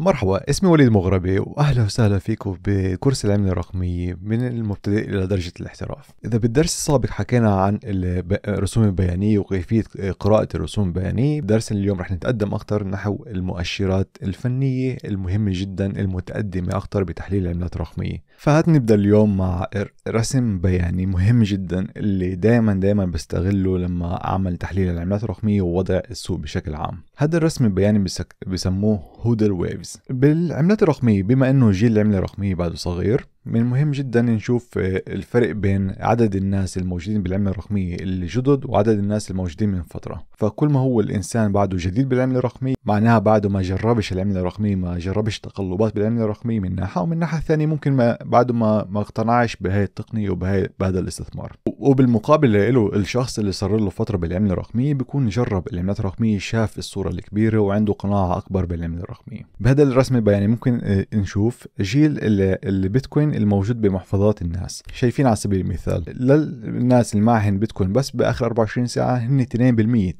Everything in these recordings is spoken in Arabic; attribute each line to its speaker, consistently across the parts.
Speaker 1: مرحبا اسمي وليد مغربي واهلا وسهلا فيكم بكورس العملة الرقمية من المبتدئ الى درجة الاحتراف اذا بالدرس السابق حكينا عن الرسوم البيانية وكيفية قراءة الرسوم البيانية بدرس اليوم رح نتقدم اكثر نحو المؤشرات الفنية المهمة جدا المتقدمة اكثر بتحليل العملات الرقمية فهات نبدا اليوم مع رسم بياني مهم جدا اللي دائما دائما بستغله لما اعمل تحليل العملات الرقمية ووضع السوق بشكل عام هذا الرسم البياني بسك... بسموه هودل ويفز بالعملات الرقمية بما انه جيل العملة الرقمية بعده صغير من المهم جدا نشوف آه، الفرق بين عدد الناس الموجودين بالعملة الرقمية اللي جدد وعدد الناس الموجودين من فترة فكل ما هو الإنسان بعده جديد بالعملة الرقمية معناها بعده ما جربش العملة الرقمية ما جربش تقلبات بالعملة الرقمية من ناحية ومن ناحية ثانية ممكن ما بعده ما ما اقتنعش بهاي التقنية وبهذا الاستثمار وبالمقابل له الشخص اللي صار له فتره بالعمله الرقميه بيكون جرب العملات الرقميه شاف الصوره الكبيره وعنده قناعه اكبر بالعمله الرقميه بهذا الرسم يعني ممكن آه، نشوف جيل البيتكوين الموجود بمحفظات الناس شايفين على سبيل المثال للناس اللي معهن بيتكوين بس باخر 24 ساعه هن 2% 2%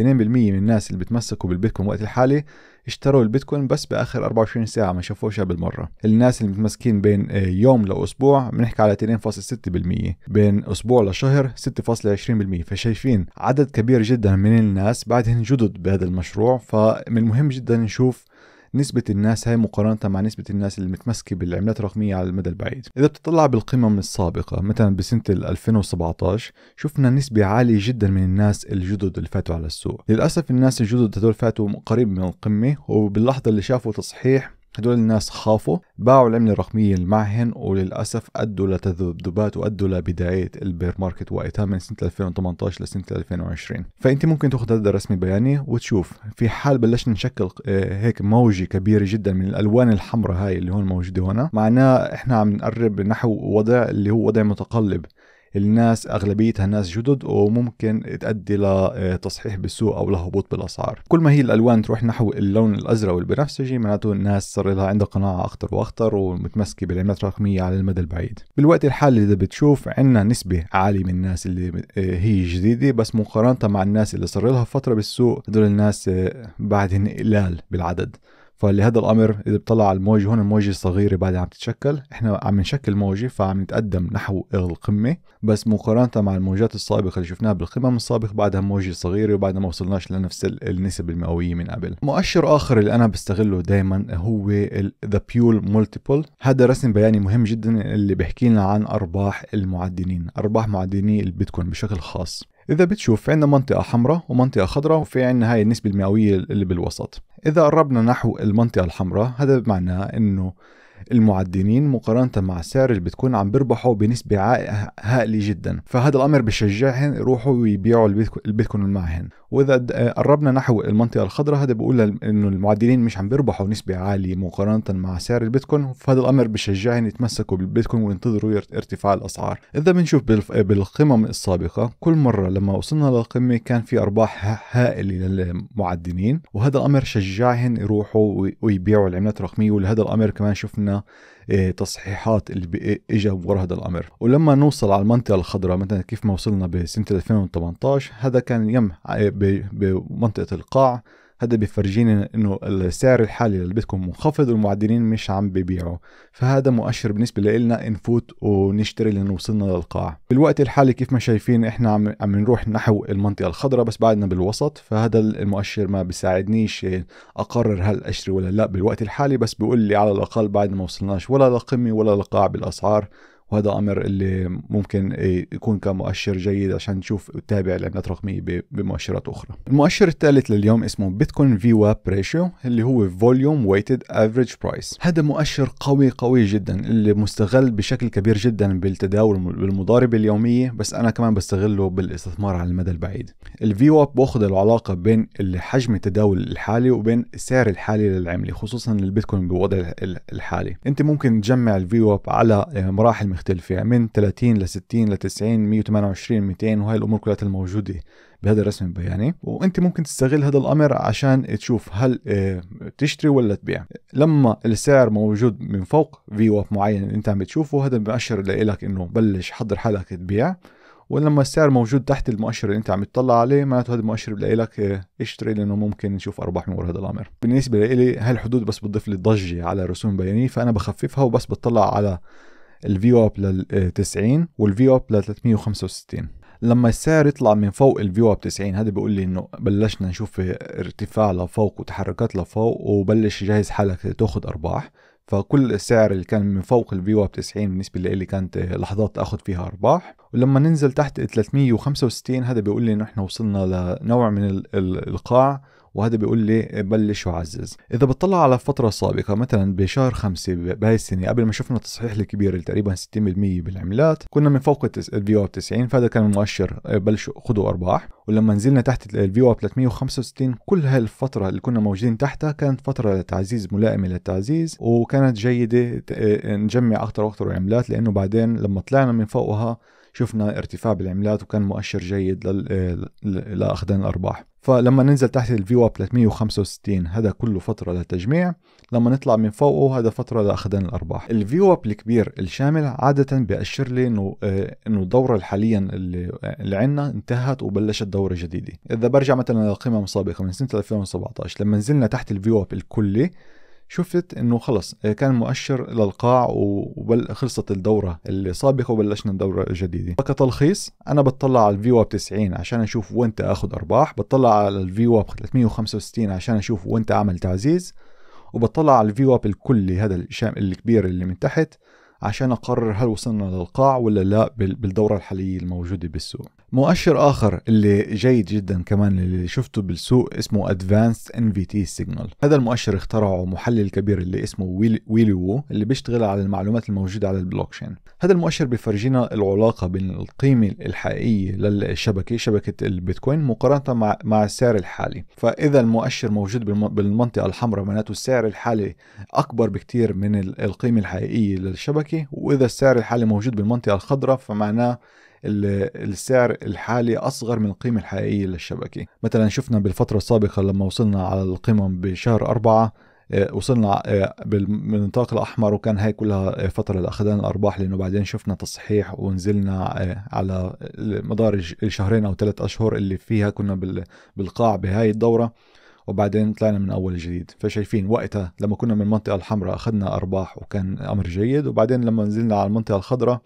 Speaker 1: من الناس اللي بتمسكوا بالبيتكوين وقت الحالي اشتروا البيتكوين بس باخر 24 ساعه ما شافوش بالمره الناس اللي متمسكين بين آه، يوم لاسبوع بنحكي على 2.6% بين اسبوع لشهر 6.20% فشايفين عدد كبير جدا من الناس بعدهم جدد بهذا المشروع فمن المهم جدا نشوف نسبه الناس هاي مقارنه مع نسبه الناس اللي متمسكه بالعملات الرقميه على المدى البعيد اذا بتطلع بالقمم السابقه مثلا بسنه 2017 شفنا نسبه عاليه جدا من الناس الجدد اللي فاتوا على السوق للاسف الناس الجدد هدول فاتوا قريب من القمه وباللحظه اللي شافوا تصحيح هدول الناس خافوا باعوا العملة الرقمية المعهن معهن وللأسف أدوا لتذبذبات وأدوا لبداية البير ماركت وقتها من سنة 2018 لسنة 2020 فأنت ممكن تاخذ هذا الرسم بياني وتشوف في حال بلشنا نشكل آه، هيك موجة كبيرة جدا من الألوان الحمراء هاي اللي هون موجودة هنا معناه إحنا عم نقرب نحو وضع اللي هو وضع متقلب الناس اغلبيتها ناس جدد وممكن تؤدي لتصحيح آه، بالسوق او لهبوط بالاسعار كل ما هي الالوان تروح نحو اللون الازرق والبنفسجي معناته الناس صار لها عندها قناعه اخطر واخطر ومتمسكه بالعملات الرقميه على المدى البعيد بالوقت الحالي اذا بتشوف عندنا نسبه عاليه من الناس اللي آه، هي جديده بس مقارنه مع الناس اللي صار لها فتره بالسوق هدول الناس آه، بعدهن قلال بالعدد فلهذا الامر اذا بطلع على الموجه هون الموجه صغيره بعدها عم تتشكل احنا عم نشكل موجه فعم نتقدم نحو القمه بس مقارنه مع الموجات السابقه اللي شفناها بالقمم السابقه بعدها موجه صغيره وبعدها ما وصلناش لنفس النسب المئويه من قبل مؤشر اخر اللي انا بستغله دائما هو ذا بيول مولتيبل هذا رسم بياني مهم جدا اللي بيحكي لنا عن ارباح المعدنين ارباح معدني البيتكوين بشكل خاص إذا بتشوف في عندنا منطقة حمراء ومنطقة خضراء وفي عندنا هاي النسبة المئوية اللي بالوسط إذا قربنا نحو المنطقة الحمراء هذا بمعنى إنه المعدنين مقارنه مع سعر اللي بتكون عم بيربحوا بنسبه هائله جدا فهذا الامر بشجعهم يروحوا ويبيعوا البيتكوين معهن واذا آه، قربنا نحو المنطقه الخضراء هذا بقول انه المعدنين مش عم بيربحوا نسبه عاليه مقارنه مع سعر البيتكوين فهذا الامر بشجعهم يتمسكوا بالبيتكوين وينتظروا ارتفاع الاسعار اذا بنشوف بالقمم السابقه كل مره لما وصلنا للقمه كان في ارباح هائله للمعدنين وهذا الامر شجعهم يروحوا ويبيعوا العملات الرقميه ولهذا الامر كمان شفنا إيه، تصحيحات اللي إيه، اجى ورا هذا الامر ولما نوصل على المنطقه الخضراء مثلا كيف ما وصلنا بسنه 2018 هذا كان يم إيه، بمنطقه القاع هذا بيفرجينا انه السعر الحالي للبيتكوين منخفض والمعدلين مش عم بيبيعوا فهذا مؤشر بالنسبه لنا نفوت ونشتري لان وصلنا للقاع بالوقت الحالي كيف ما شايفين احنا عم عم نروح نحو المنطقه الخضراء بس بعدنا بالوسط فهذا المؤشر ما بيساعدنيش اقرر هل اشتري ولا لا بالوقت الحالي بس بيقول لي على الاقل بعد ما وصلناش ولا لقمه ولا لقاع بالاسعار وهذا امر اللي ممكن يكون كمؤشر جيد عشان نشوف تابع العملات الرقميه بمؤشرات اخرى. المؤشر الثالث لليوم اسمه بيتكوين في واب ريشيو اللي هو فوليوم ويتد افريج برايس. هذا مؤشر قوي قوي جدا اللي مستغل بشكل كبير جدا بالتداول بالمضاربه اليوميه بس انا كمان بستغله بالاستثمار على المدى البعيد. الفي واب باخذ العلاقه بين حجم التداول الحالي وبين السعر الحالي للعمله خصوصا البيتكوين بوضع الحالي. انت ممكن تجمع الفي واب على آه، مراحل مختلفة يعني من 30 ل 60 ل 90 128 200 وهي الأمور كلها الموجودة بهذا الرسم البياني يعني. وانت ممكن تستغل هذا الامر عشان تشوف هل آه، تشتري ولا تبيع لما السعر موجود من فوق في واف معين انت عم بتشوفه هذا بيأشر لك انه بلش حضر حالك تبيع ولما السعر موجود تحت المؤشر اللي انت عم تطلع عليه معناته هذا المؤشر بلاقي لك آه، اشتري لانه ممكن نشوف ارباح من وراء هذا الامر بالنسبه لي هالحدود بس بتضيف لي ضجه على الرسوم البيانيه فانا بخففها وبس بتطلع على الفيو اب لل 90 والفيو اب ل 365 لما السعر يطلع من فوق الفيو اب 90 هذا بيقول لي انه بلشنا نشوف ارتفاع لفوق وتحركات لفوق وبلش يجهز حالك تاخذ ارباح فكل السعر اللي كان من فوق الفيو اب 90 بالنسبه لي كانت لحظات اخذ فيها ارباح ولما ننزل تحت 365 هذا بيقول لي انه احنا وصلنا لنوع من القاع وهذا بيقول لي بلش وعزز اذا بتطلع على فتره سابقه مثلا بشهر خمسة بهاي السنه قبل ما شفنا التصحيح الكبير اللي تقريبا 60% بالعملات كنا من فوق الفيو اب 90 فهذا كان مؤشر آه، بلشوا خذوا ارباح ولما نزلنا تحت الفيو اب 365 كل هالفتره اللي كنا موجودين تحتها كانت فتره لتعزيز ملائمه للتعزيز وكانت جيده آه، آه، نجمع اكثر واكثر عملات لانه بعدين لما طلعنا من فوقها شفنا ارتفاع بالعملات وكان مؤشر جيد لاخذان الارباح فلما ننزل تحت الفيو اب 365 هذا كله فتره للتجميع لما نطلع من فوقه هذا فتره لاخذان الارباح الفيو اب الكبير الشامل عاده بيأشر لي انه آه، انه الدوره حاليا اللي عندنا انتهت وبلشت دوره جديده اذا برجع مثلا للقمم السابقه من سنه 2017 لما نزلنا تحت الفيو اب الكلي شفت انه خلص آه، كان مؤشر للقاع وخلصت الدوره السابقه وبلشنا الدوره الجديده فكتلخيص انا بطلع على الفيواب 90 عشان اشوف وين تاخذ ارباح بطلع على الفيواب 365 عشان اشوف وين اعمل تعزيز وبطلع على الفيواب الكلي هذا الشام الكبير اللي من تحت عشان اقرر هل وصلنا للقاع ولا لا بالدوره الحاليه الموجوده بالسوق مؤشر آخر اللي جيد جدا كمان اللي شفته بالسوق اسمه Advanced NVT Signal هذا المؤشر اخترعه محلل كبير اللي اسمه ويلي وو اللي بيشتغل على المعلومات الموجودة على البلوكشين هذا المؤشر بيفرجينا العلاقة بين القيمة الحقيقية للشبكة شبكة البيتكوين مقارنة مع, مع السعر الحالي فإذا المؤشر موجود بالمنطقة الحمراء معناته السعر الحالي أكبر بكثير من القيمة الحقيقية للشبكة وإذا السعر الحالي موجود بالمنطقة الخضراء فمعناه السعر الحالي أصغر من القيمة الحقيقية للشبكة مثلا شفنا بالفترة السابقة لما وصلنا على القمم بشهر أربعة آه، وصلنا آه، بالنطاق الاحمر وكان هاي كلها فتره لاخذان الارباح لانه بعدين شفنا تصحيح ونزلنا آه، على مدار الشهرين او ثلاث اشهر اللي فيها كنا بالقاع بهاي الدوره وبعدين طلعنا من اول جديد فشايفين وقتها لما كنا من المنطقه الحمراء اخذنا ارباح وكان امر جيد وبعدين لما نزلنا على المنطقه الخضراء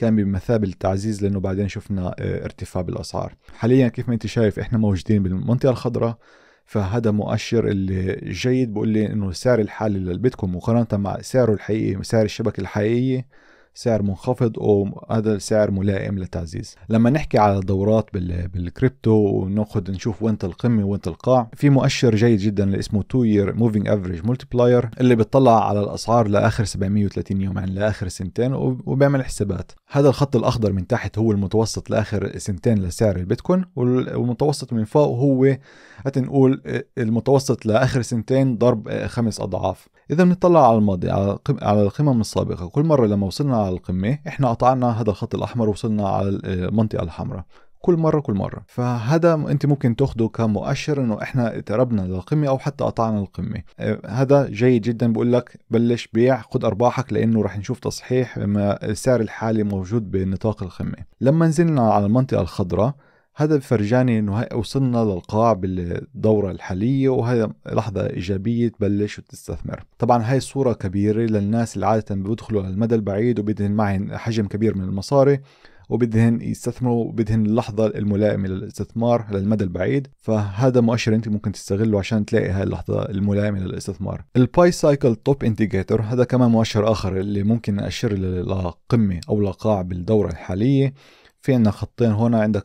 Speaker 1: كان بمثابه التعزيز لانه بعدين شفنا آه، ارتفاع بالاسعار حاليا كيف ما انت شايف احنا موجودين بالمنطقه الخضراء فهذا مؤشر اللي جيد بقول لي انه السعر الحالي للبيتكوين مقارنه مع سعره الحقيقي سعر الشبكه الحقيقيه سعر منخفض وهذا السعر ملائم للتعزيز لما نحكي على دورات بالكريبتو وناخذ نشوف وين القمه وين القاع في مؤشر جيد جدا اللي اسمه 2 year moving average multiplier اللي بيطلع على الاسعار لاخر 730 يوم يعني لاخر سنتين وبيعمل حسابات هذا الخط الاخضر من تحت هو المتوسط لاخر سنتين لسعر البيتكوين والمتوسط من فوق هو نقول المتوسط لاخر سنتين ضرب خمس اضعاف اذا بنطلع على الماضي على على القمم السابقه كل مره لما وصلنا على القمه احنا قطعنا هذا الخط الاحمر وصلنا على المنطقه آه، الحمراء كل مرة كل مرة فهذا انت ممكن تاخده كمؤشر انه احنا اقتربنا للقمة او حتى قطعنا القمة آه، هذا جيد جدا بقول لك بلش بيع خد ارباحك لانه رح نشوف تصحيح لما السعر الحالي موجود بنطاق القمة لما نزلنا على المنطقة الخضراء هذا بفرجاني انه وصلنا للقاع بالدورة الحالية وهذا لحظة ايجابية تبلش وتستثمر طبعا هاي الصورة كبيرة للناس اللي عادة بيدخلوا للمدى البعيد وبدهن معهم حجم كبير من المصاري وبدهن يستثمروا وبدهن اللحظة الملائمة للاستثمار للمدى البعيد فهذا مؤشر انت ممكن تستغله عشان تلاقي هاي اللحظة الملائمة للاستثمار الباي سايكل توب انديكيتور هذا كمان مؤشر اخر اللي ممكن اشير لقمة او لقاع بالدورة الحالية في عندنا خطين هنا عندك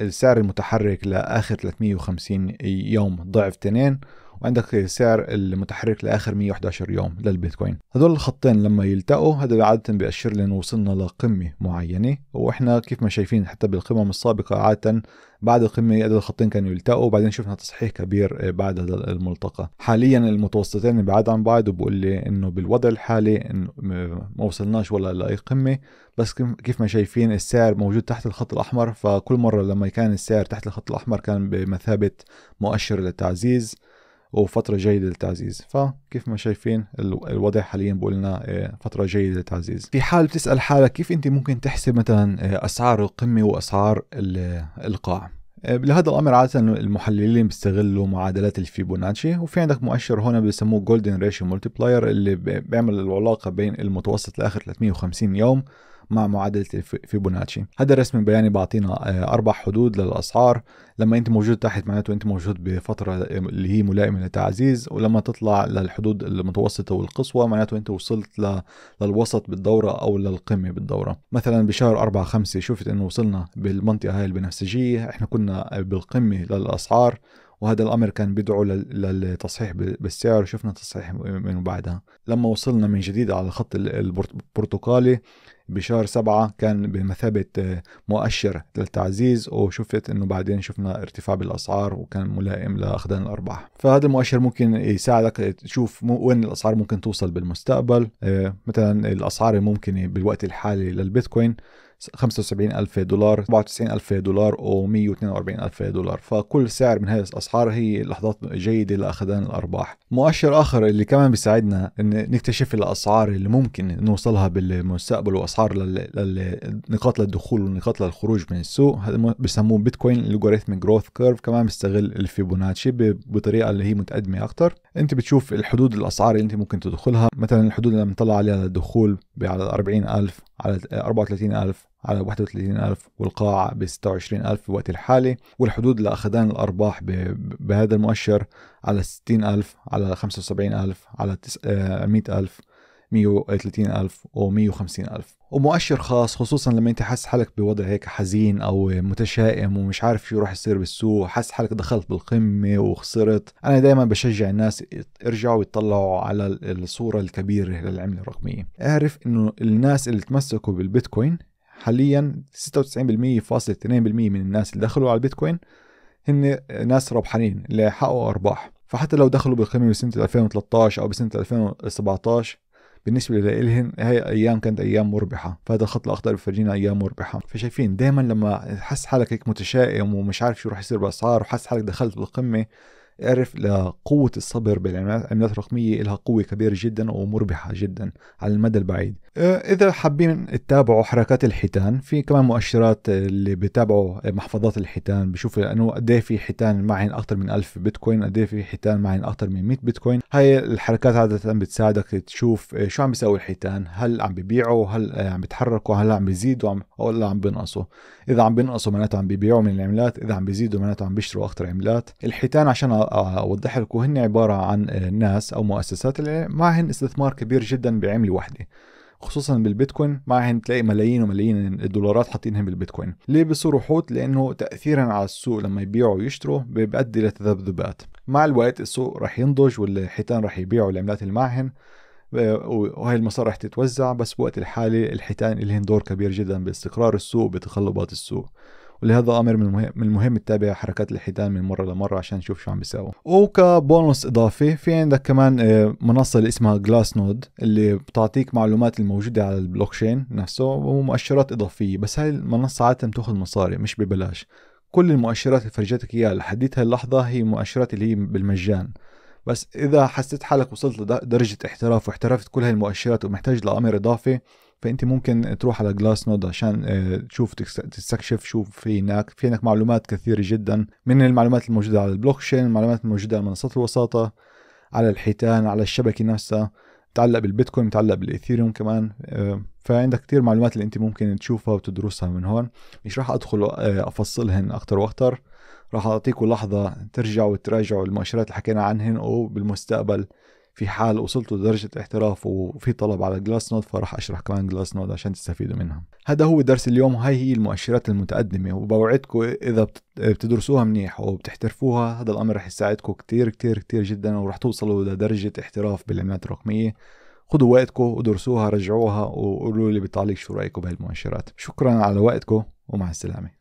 Speaker 1: السعر المتحرك لاخر 350 يوم ضعف 2 وعندك سعر المتحرك لاخر 111 يوم للبيتكوين هدول الخطين لما يلتقوا هذا عاده بيأشر لنا وصلنا لقمه معينه واحنا كيف ما شايفين حتى بالقمم السابقه عاده بعد القمه هذول الخطين كانوا يلتقوا وبعدين شفنا تصحيح كبير آه، بعد هذا الملتقى حاليا المتوسطين بعاد عن بعض وبقول لي انه بالوضع الحالي ما وصلناش ولا لاي قمه بس كيف ما شايفين السعر موجود تحت الخط الاحمر فكل مره لما كان السعر تحت الخط الاحمر كان بمثابه مؤشر للتعزيز وفتره جيده للتعزيز فكيف ما شايفين الوضع حاليا بقول لنا آه، فتره جيده للتعزيز في حال بتسال حالك كيف انت ممكن تحسب مثلا آه، اسعار القمه واسعار القاع لهذا آه، الامر عاده المحللين بيستغلوا معادلات الفيبوناتشي وفي عندك مؤشر هنا بيسموه جولدن ريشيو ملتبلاير اللي بيعمل العلاقه بين المتوسط لاخر 350 يوم مع معادله الفيبوناتشي هذا الرسم البياني بيعطينا آه، اربع حدود للاسعار لما انت موجود تحت معناته انت موجود بفتره آه، اللي هي ملائمه للتعزيز ولما تطلع للحدود المتوسطه والقصوى معناته انت وصلت للوسط بالدوره او للقمه بالدوره مثلا بشهر 4 5 شفت انه وصلنا بالمنطقه هاي البنفسجيه احنا كنا بالقمه للاسعار وهذا الامر كان بيدعو للتصحيح بالسعر وشفنا تصحيح من بعدها لما وصلنا من جديد على الخط البرتقالي بشهر سبعة كان بمثابة آه، مؤشر للتعزيز وشفت انه بعدين شفنا ارتفاع بالاسعار وكان ملائم لاخذان الارباح فهذا المؤشر ممكن يساعدك تشوف وين الاسعار ممكن توصل بالمستقبل آه، مثلا الاسعار الممكنة بالوقت الحالي للبيتكوين 75 ألف دولار 97 ألف دولار و 142 ألف دولار فكل سعر من هذه الأسعار هي لحظات جيدة لأخذان الأرباح مؤشر آخر اللي كمان بيساعدنا أن نكتشف الأسعار اللي ممكن نوصلها بالمستقبل وأسعار للنقاط للدخول والنقاط للخروج من السوق هذا بسموه بيتكوين الجوريثم جروث كيرف كمان بيستغل الفيبوناتشي بطريقة اللي هي متقدمة أكتر أنت بتشوف الحدود الأسعار اللي أنت ممكن تدخلها مثلا الحدود اللي بنطلع عليها للدخول على 40 ألف على 34 ألف على 31000 والقاع ب 26000 في الوقت الحالي والحدود لأخذان الأرباح بهذا المؤشر على 60000 على 75000 على 100000 130000 آه، و 150000 ومؤشر خاص خصوصا لما انت حاسس حالك بوضع هيك حزين او متشائم ومش عارف شو راح يصير بالسوق حاسس حالك دخلت بالقمه وخسرت انا دائما بشجع الناس ارجعوا يطلعوا على الصوره الكبيره للعمله الرقميه اعرف انه الناس اللي تمسكوا بالبيتكوين حاليا 96% فاصل 2% من الناس اللي دخلوا على البيتكوين هن ناس ربحانين اللي حققوا ارباح فحتى لو دخلوا بالقمه بسنه 2013 او بسنه 2017 بالنسبه لإلهم هاي ايام كانت ايام مربحه فهذا الخط الاخضر بفرجينا ايام مربحه فشايفين دائما لما تحس حالك هيك متشائم ومش عارف شو راح يصير بالاسعار وحس حالك دخلت بالقمه اعرف لقوة الصبر بالعملات الرقمية لها قوة كبيرة جدا ومربحة جدا على المدى البعيد آه، إذا حابين تتابعوا حركات الحيتان في كمان مؤشرات اللي بتابعوا محفظات الحيتان بشوفوا أنه قد إيه في حيتان معين أكثر من 1000 بيتكوين قد إيه في حيتان معين أكثر من 100 بيتكوين هاي الحركات عادة بتساعدك تشوف شو عم بيساوي الحيتان هل عم ببيعوا هل عم بيتحركوا هل عم بيزيدوا أو لا عم بينقصوا إذا عم بينقصوا معناته عم بيبيعوا من العملات إذا عم بيزيدوا معناته عم بيشتروا أكثر عملات الحيتان عشان اوضح لكم هن عباره عن آه، ناس او مؤسسات اللي معهن استثمار كبير جدا بعمله واحده خصوصا بالبيتكوين معهن تلاقي ملايين وملايين الدولارات حاطينهم بالبيتكوين ليه بصيروا حوت لانه تاثيرا على السوق لما يبيعوا ويشتروا بيؤدي لتذبذبات مع الوقت السوق رح ينضج والحيتان رح يبيعوا العملات اللي معهن آه، وهي المصاري رح تتوزع بس بوقت الحالي الحيتان لهن دور كبير جدا باستقرار السوق بتقلبات السوق ولهذا امر من المهم, من المهم تتابع حركات الحيتان من مره لمره عشان تشوف شو عم بيساووا وكبونص اضافي في عندك كمان آه، منصه اللي اسمها جلاس نود اللي بتعطيك معلومات الموجوده على البلوك تشين نفسه ومؤشرات اضافيه بس هاي المنصه عاده بتاخذ مصاري مش ببلاش كل المؤشرات اللي فرجتك اياها لحديت هاللحظه هي مؤشرات اللي هي بالمجان بس اذا حسيت حالك وصلت لدرجه احتراف واحترفت كل هاي المؤشرات ومحتاج لامر اضافي فانت ممكن تروح على جلاس نود عشان آه، تشوف تستكشف شو في هناك في هناك معلومات كثيره جدا من المعلومات الموجوده على البلوكشين المعلومات الموجوده على منصات الوساطه على الحيتان على الشبكه نفسها متعلق بالبيتكوين متعلق بالاثيريوم كمان آه، فعندك كتير معلومات اللي انت ممكن تشوفها وتدرسها من هون مش راح ادخل آه، افصلهن اكتر واكتر راح اعطيكم لحظه ترجعوا وتراجعوا المؤشرات اللي حكينا عنهن وبالمستقبل في حال وصلتوا لدرجة احتراف وفي طلب على جلاس نود فراح أشرح كمان جلاس نود عشان تستفيدوا منها هذا هو درس اليوم وهي هي المؤشرات المتقدمة وبوعدكم إذا بتدرسوها منيح وبتحترفوها هذا الأمر رح يساعدكم كتير كتير كتير جدا ورح توصلوا لدرجة احتراف بالعملات الرقمية خدوا وقتكم ودرسوها رجعوها وقولوا لي بالتعليق شو رأيكم بهالمؤشرات شكرا على وقتكم ومع السلامة